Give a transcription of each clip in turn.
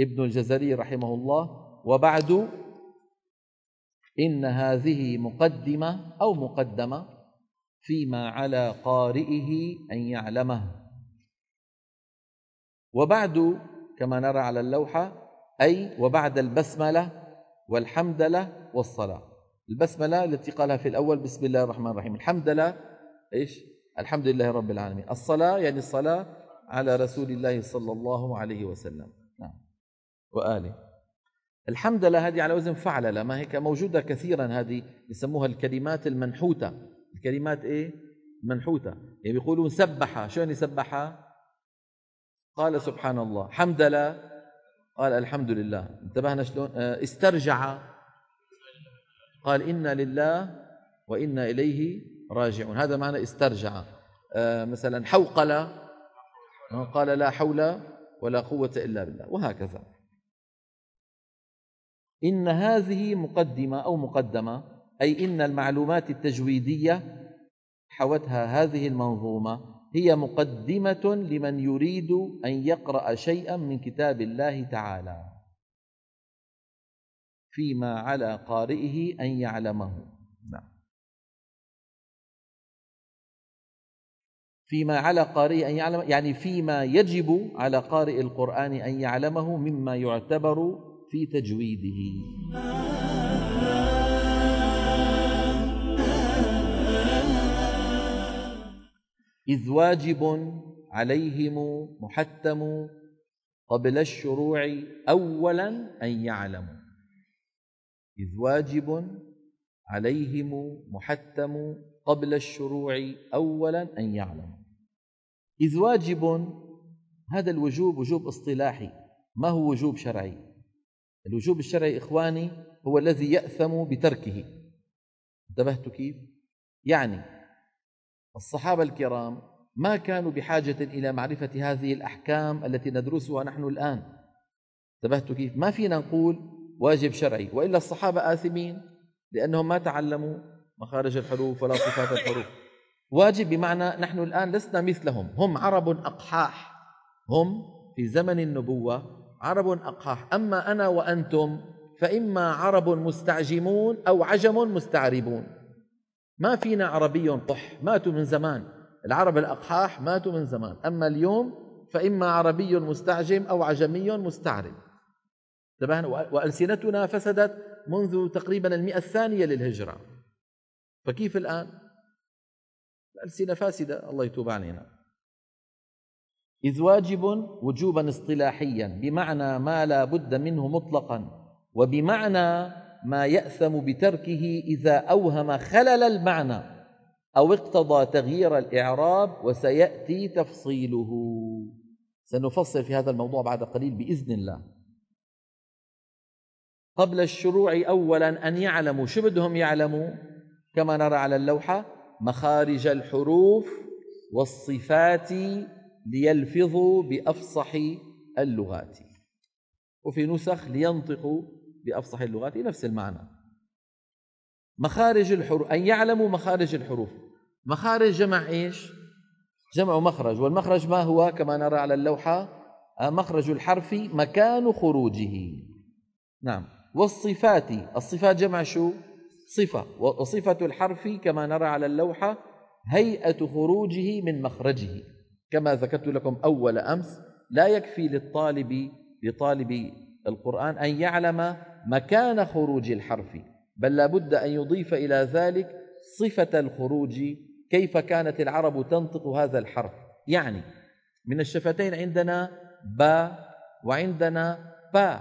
ابن الجزري رحمه الله وبعد إن هذه مقدمة أو مقدمة فيما على قارئه أن يعلمه وبعد كما نرى على اللوحة أي وبعد البسملة والحمدلة والصلاة البسملة التي قالها في الأول بسم الله الرحمن الرحيم الحمدلة إيش الحمد لله رب العالمين الصلاة يعني الصلاة على رسول الله صلى الله عليه وسلم وآله الحمد لله هذه على وزن لا ما هيك موجودة كثيرا هذه يسموها الكلمات المنحوتة الكلمات إيه منحوتة يعني بيقولون سبح شو يعني سبح قال سبحان الله حمد لله قال الحمد لله انتبهنا شلون آه، استرجع قال إنا لله وإنا إليه راجعون هذا معنى استرجع آه، مثلا حوقل قال لا حول ولا قوة إلا بالله وهكذا إن هذه مقدمة أو مقدمة أي إن المعلومات التجويدية حوتها هذه المنظومة هي مقدمة لمن يريد أن يقرأ شيئا من كتاب الله تعالى فيما على قارئه أن يعلمه نعم فيما على قارئ أن يعلم يعني فيما يجب على قارئ القرآن أن يعلمه مما يعتبر في تجويده إذ واجب عليهم محتم قبل الشروع أولا أن يعلموا إذ واجب عليهم محتم قبل الشروع أولا أن يعلموا إذ واجب هذا الوجوب وجوب اصطلاحي ما هو وجوب شرعي الوجوب الشرعي إخواني هو الذي يأثم بتركه انتبهت كيف؟ يعني الصحابة الكرام ما كانوا بحاجة إلى معرفة هذه الأحكام التي ندرسها نحن الآن انتبهت كيف؟ ما فينا نقول واجب شرعي وإلا الصحابة آثمين لأنهم ما تعلموا مخارج الحروف ولا صفات الحروف واجب بمعنى نحن الآن لسنا مثلهم هم عرب أقحاح هم في زمن النبوة عرب أقحاح أما أنا وأنتم فإما عرب مستعجمون أو عجم مستعربون ما فينا عربي قح ماتوا من زمان العرب الأقحاح ماتوا من زمان أما اليوم فإما عربي مستعجم أو عجمي مستعرب انتبهنا وألسنتنا فسدت منذ تقريبا المئة الثانية للهجرة فكيف الآن الألسنة فاسدة الله يتوب علينا إذ واجب وجوبا اصطلاحيا بمعنى ما لا بد منه مطلقا وبمعنى ما يأثم بتركه إذا أوهم خلل المعنى أو اقتضى تغيير الإعراب وسيأتي تفصيله سنفصل في هذا الموضوع بعد قليل بإذن الله قبل الشروع أولا أن يعلموا شو بدهم يعلموا كما نرى على اللوحة مخارج الحروف والصفات ليلفظوا بأفصح اللغات وفي نسخ لينطقوا بأفصح اللغات نفس المعنى مخارج الحروف أن يعلموا مخارج الحروف مخارج جمع إيش جمع مخرج والمخرج ما هو كما نرى على اللوحة مخرج الحرف مكان خروجه نعم والصفات الصفات جمع شو صفة وصفة الحرف كما نرى على اللوحة هيئة خروجه من مخرجه كما ذكرت لكم أول أمس لا يكفي للطالب لطالب القرآن أن يعلم مكان خروج الحرف بل لابد أن يضيف إلى ذلك صفة الخروج كيف كانت العرب تنطق هذا الحرف يعني من الشفتين عندنا با وعندنا با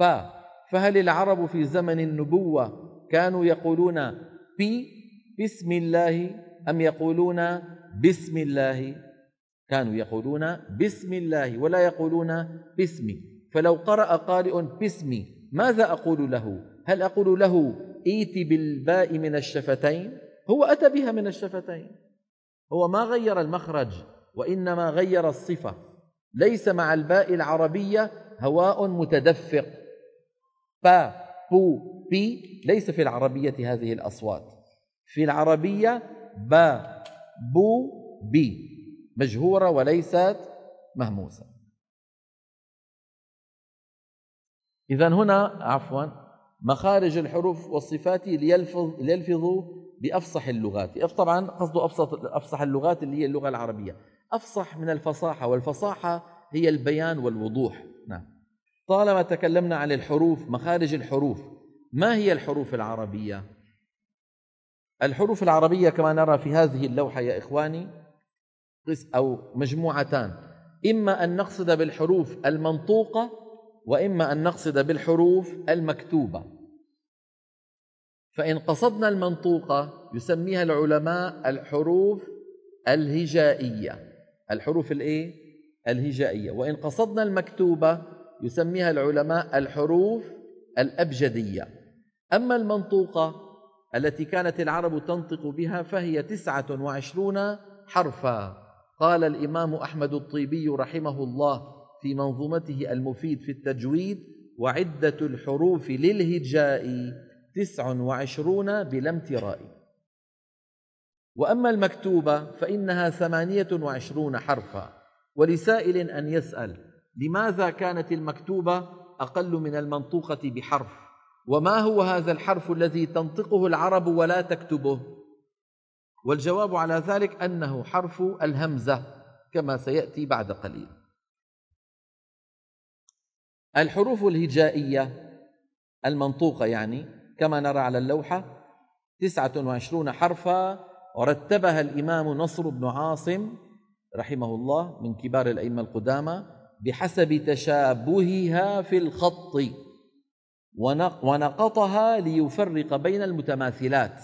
با فهل العرب في زمن النبوة كانوا يقولون بي بسم الله أم يقولون بسم الله كانوا يقولون بسم الله ولا يقولون باسمي فلو قرأ قارئ باسمي ماذا أقول له هل أقول له إيتي بالباء من الشفتين هو أتى بها من الشفتين هو ما غير المخرج وإنما غير الصفة ليس مع الباء العربية هواء متدفق با بو بي ليس في العربية هذه الأصوات في العربية با بو بي مجهورة وليست مهموسة إذا هنا عفوا مخارج الحروف والصفات ليلفظ ليلفظوا بأفصح اللغات طبعا قصده أبسط أفصح اللغات اللي هي اللغة العربية أفصح من الفصاحة والفصاحة هي البيان والوضوح نعم طالما تكلمنا عن الحروف مخارج الحروف ما هي الحروف العربية؟ الحروف العربية كما نرى في هذه اللوحة يا إخواني أو مجموعتان إما أن نقصد بالحروف المنطوقة وإما أن نقصد بالحروف المكتوبة فإن قصدنا المنطوقة يسميها العلماء الحروف الهجائية الحروف الإيه؟ الهجائية وإن قصدنا المكتوبة يسميها العلماء الحروف الأبجدية أما المنطوقة التي كانت العرب تنطق بها فهي تسعة وعشرون حرفا قال الإمام أحمد الطيبي رحمه الله في منظومته المفيد في التجويد وعدة الحروف للهجاء تسع وعشرون بلا امتراء وأما المكتوبة فإنها ثمانية وعشرون حرفا ولسائل أن يسأل لماذا كانت المكتوبة أقل من المنطوقة بحرف وما هو هذا الحرف الذي تنطقه العرب ولا تكتبه والجواب على ذلك أنه حرف الهمزة كما سيأتي بعد قليل الحروف الهجائية المنطوقة يعني كما نرى على اللوحة تسعة وعشرون حرفا ورتبها الإمام نصر بن عاصم رحمه الله من كبار الأئمة القدامى بحسب تشابهها في الخط ونقطها ليفرق بين المتماثلات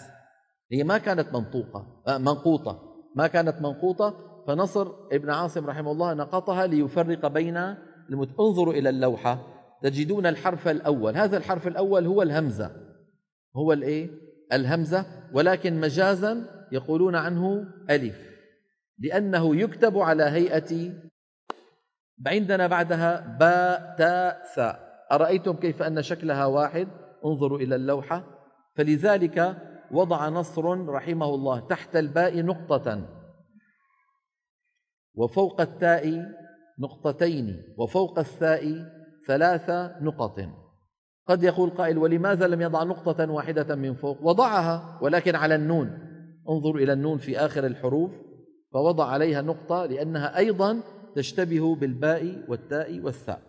هي ما كانت منطوقة آه، منقوطة ما كانت منقوطة فنصر ابن عاصم رحمه الله نقطها ليفرق بين المت... انظروا إلى اللوحة تجدون الحرف الأول هذا الحرف الأول هو الهمزة هو الإيه؟ الهمزة ولكن مجازا يقولون عنه ألف لأنه يكتب على هيئة عندنا بعدها باء تاء ثاء أرأيتم كيف أن شكلها واحد انظروا إلى اللوحة فلذلك وضع نصر رحمه الله تحت الباء نقطة وفوق التاء نقطتين وفوق الثاء ثلاث نقط قد يقول قائل ولماذا لم يضع نقطة واحدة من فوق وضعها ولكن على النون انظر إلى النون في آخر الحروف فوضع عليها نقطة لأنها أيضا تشتبه بالباء والتاء والثاء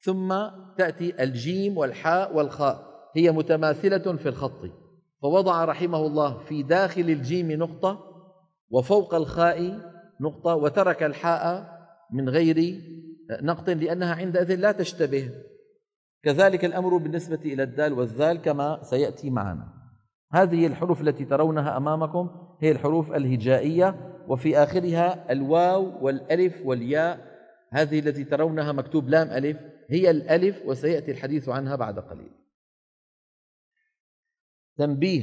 ثم تأتي الجيم والحاء والخاء هي متماثلة في الخط فوضع رحمه الله في داخل الجيم نقطة وفوق الخاء نقطة وترك الحاء من غير نقط لأنها عندئذ لا تشتبه كذلك الأمر بالنسبة إلى الدال والذال كما سيأتي معنا هذه الحروف التي ترونها أمامكم هي الحروف الهجائية وفي آخرها الواو والألف والياء هذه التي ترونها مكتوب لام ألف هي الألف وسيأتي الحديث عنها بعد قليل تنبيه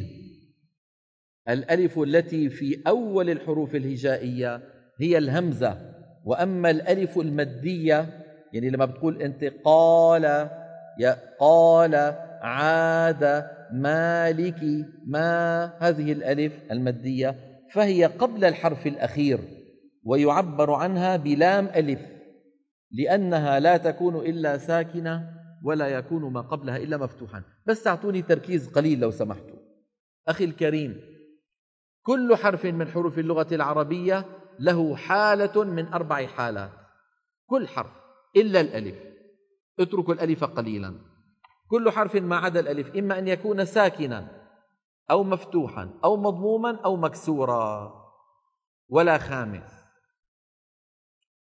الألف التي في أول الحروف الهجائية هي الهمزة وأما الألف المدية يعني لما بتقول أنت قال يا قال عاد مالك ما هذه الألف المدية فهي قبل الحرف الأخير ويعبر عنها بلام ألف لأنها لا تكون إلا ساكنة ولا يكون ما قبلها إلا مفتوحا بس أعطوني تركيز قليل لو سمحتوا أخي الكريم كل حرف من حروف اللغة العربية له حالة من أربع حالات كل حرف إلا الألف اتركوا الألف قليلا كل حرف ما عدا الألف إما أن يكون ساكنا أو مفتوحا أو مضموما أو مكسورا ولا خامس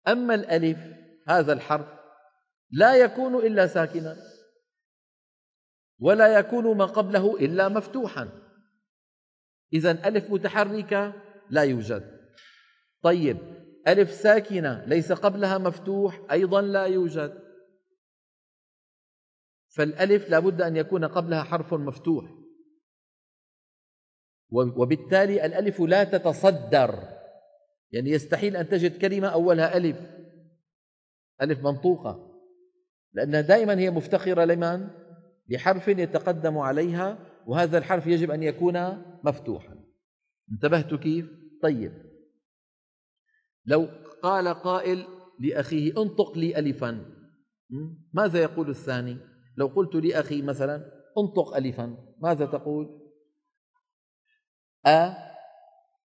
أما الألف هذا الحرف لا يكون إلا ساكنا ولا يكون ما قبله إلا مفتوحا إذا ألف متحركة لا يوجد طيب ألف ساكنة ليس قبلها مفتوح أيضا لا يوجد فالألف لابد أن يكون قبلها حرف مفتوح وبالتالي الألف لا تتصدر يعني يستحيل أن تجد كلمة أولها ألف ألف منطوقة لأنها دائما هي مفتقرة لمن؟ لحرف يتقدم عليها وهذا الحرف يجب أن يكون مفتوحا انتبهت كيف؟ طيب لو قال قائل لأخيه انطق لي ألفا ماذا يقول الثاني؟ لو قلت لأخي مثلا انطق ألفا ماذا تقول؟ أ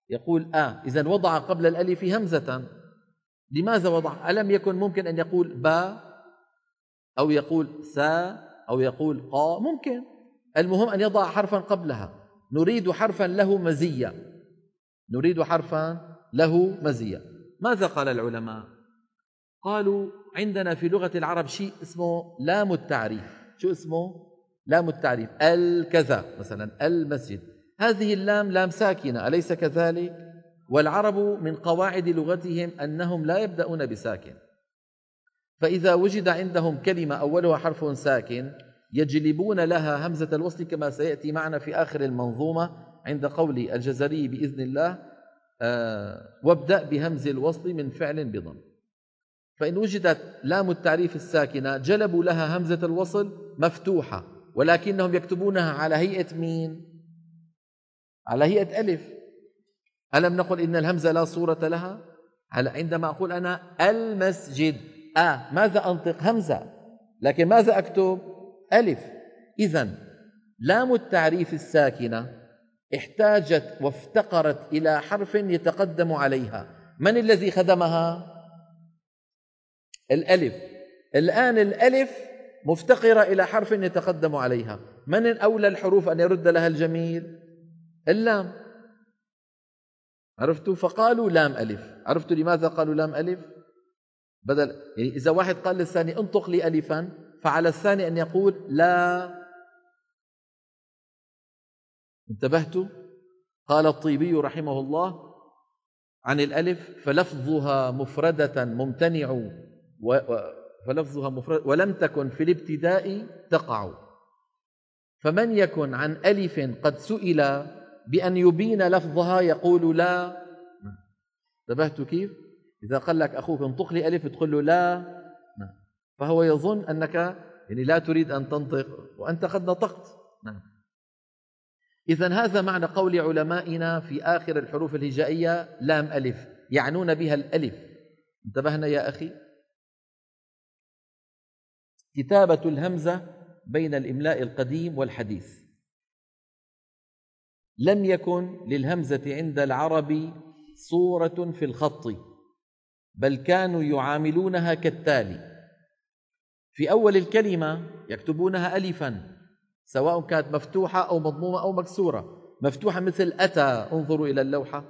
يقول أ إذا وضع قبل الألف همزة لماذا وضع؟ ألم يكن ممكن أن يقول با أو يقول سا أو يقول قا ممكن المهم أن يضع حرفا قبلها نريد حرفا له مزية نريد حرفا له مزية ماذا قال العلماء قالوا عندنا في لغة العرب شيء اسمه لام التعريف شو اسمه لام التعريف الكذا مثلا المسجد هذه اللام لام ساكنة أليس كذلك والعرب من قواعد لغتهم أنهم لا يبدأون بساكن فإذا وجد عندهم كلمة أولها حرف ساكن يجلبون لها همزة الوصل كما سيأتي معنا في آخر المنظومة عند قول الجزري بإذن الله آه، وابدأ بهمز الوصل من فعل بضم فإن وجدت لام التعريف الساكنة جلبوا لها همزة الوصل مفتوحة ولكنهم يكتبونها على هيئة مين؟ على هيئة ألف ألم نقل إن الهمزة لا صورة لها؟ هلا عندما أقول أنا المسجد أ آه، ماذا أنطق همزة لكن ماذا أكتب ألف إذا لام التعريف الساكنة احتاجت وافتقرت إلى حرف يتقدم عليها من الذي خدمها؟ الألف الآن الألف مفتقرة إلى حرف يتقدم عليها من أولى الحروف أن يرد لها الجميل؟ اللام عرفتوا فقالوا لام ألف عرفتوا لماذا قالوا لام ألف؟ بدل يعني إذا واحد قال للثاني انطق لي ألفا فعلى الثاني أن يقول لا انتبهت قال الطيبي رحمه الله عن الألف فلفظها مفردة ممتنع و و فلفظها مفرد ولم تكن في الابتداء تقع فمن يكن عن ألف قد سئل بأن يبين لفظها يقول لا انتبهت كيف إذا قال لك أخوك انطق لي ألف تقول له لا نعم فهو يظن أنك يعني لا تريد أن تنطق وأنت قد نطقت نعم إذا هذا معنى قول علمائنا في آخر الحروف الهجائية لام ألف يعنون بها الألف انتبهنا يا أخي كتابة الهمزة بين الإملاء القديم والحديث لم يكن للهمزة عند العرب صورة في الخط بل كانوا يعاملونها كالتالي في أول الكلمة يكتبونها ألفا سواء كانت مفتوحة أو مضمومة أو مكسورة مفتوحة مثل أتى انظروا إلى اللوحة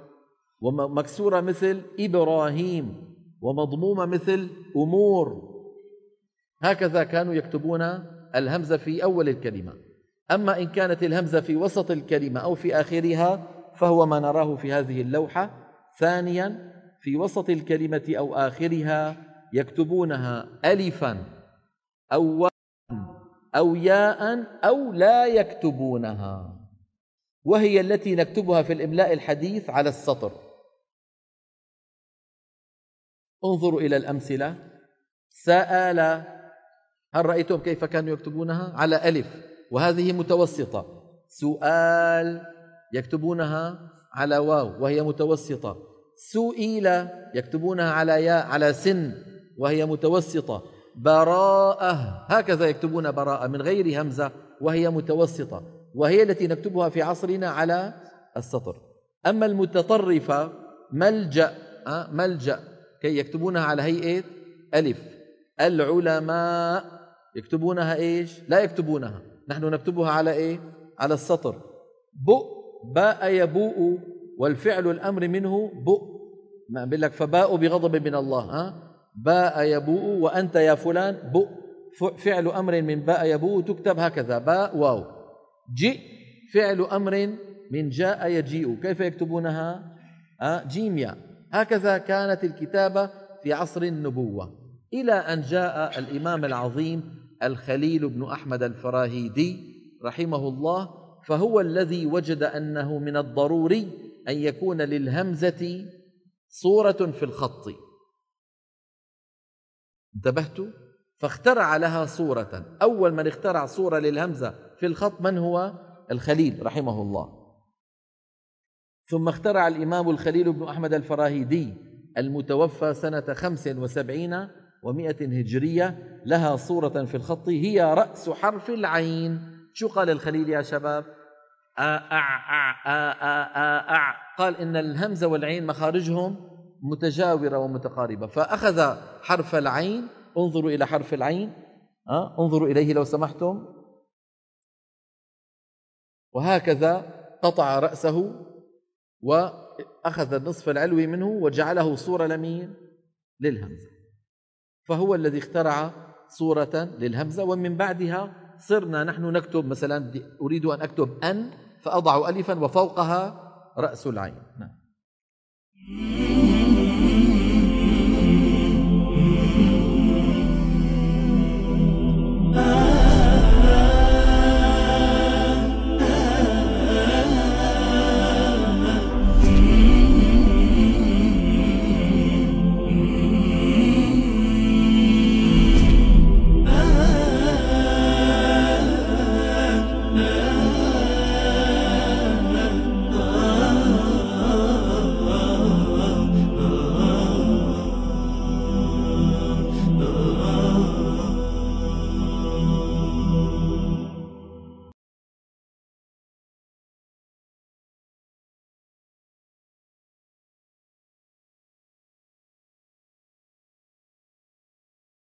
ومكسورة مثل إبراهيم ومضمومة مثل أمور هكذا كانوا يكتبون الهمزة في أول الكلمة أما إن كانت الهمزة في وسط الكلمة أو في آخرها فهو ما نراه في هذه اللوحة ثانيا في وسط الكلمة أو آخرها يكتبونها ألفا أو واء أو ياء أو لا يكتبونها وهي التي نكتبها في الإملاء الحديث على السطر انظروا إلى الأمثلة سأل هل رأيتم كيف كانوا يكتبونها على ألف وهذه متوسطة سؤال يكتبونها على واو وهي متوسطة سئل يكتبونها على ياء على سن وهي متوسطة براءة هكذا يكتبون براءة من غير همزة وهي متوسطة وهي التي نكتبها في عصرنا على السطر أما المتطرفة ملجأ آه، ملجأ كي يكتبونها على هيئة ألف العلماء يكتبونها إيش لا يكتبونها نحن نكتبها على إيه على السطر بؤ باء يبوء والفعل الأمر منه بؤ ما بقول لك فباء بغضب من الله ها باء يبوء وأنت يا فلان بؤ فعل أمر من باء يبوء تكتب هكذا باء واو جئ فعل أمر من جاء يجيء كيف يكتبونها ها جيميا هكذا كانت الكتابة في عصر النبوة إلى أن جاء الإمام العظيم الخليل بن أحمد الفراهيدي رحمه الله فهو الذي وجد أنه من الضروري أن يكون للهمزة صورة في الخط انتبهت فاخترع لها صورة أول من اخترع صورة للهمزة في الخط من هو الخليل رحمه الله ثم اخترع الإمام الخليل بن أحمد الفراهيدي المتوفى سنة خمس وسبعين ومائة هجرية لها صورة في الخط هي رأس حرف العين شو قال الخليل يا شباب قال إن الهمزة والعين مخارجهم متجاورة ومتقاربة فأخذ حرف العين انظروا إلى حرف العين آه، انظروا إليه لو سمحتم وهكذا قطع رأسه وأخذ النصف العلوي منه وجعله صورة لمين للهمزة فهو الذي اخترع صورة للهمزة ومن بعدها صرنا نحن نكتب مثلا أريد أن أكتب أن فأضع ألفا وفوقها رأس العين نعم.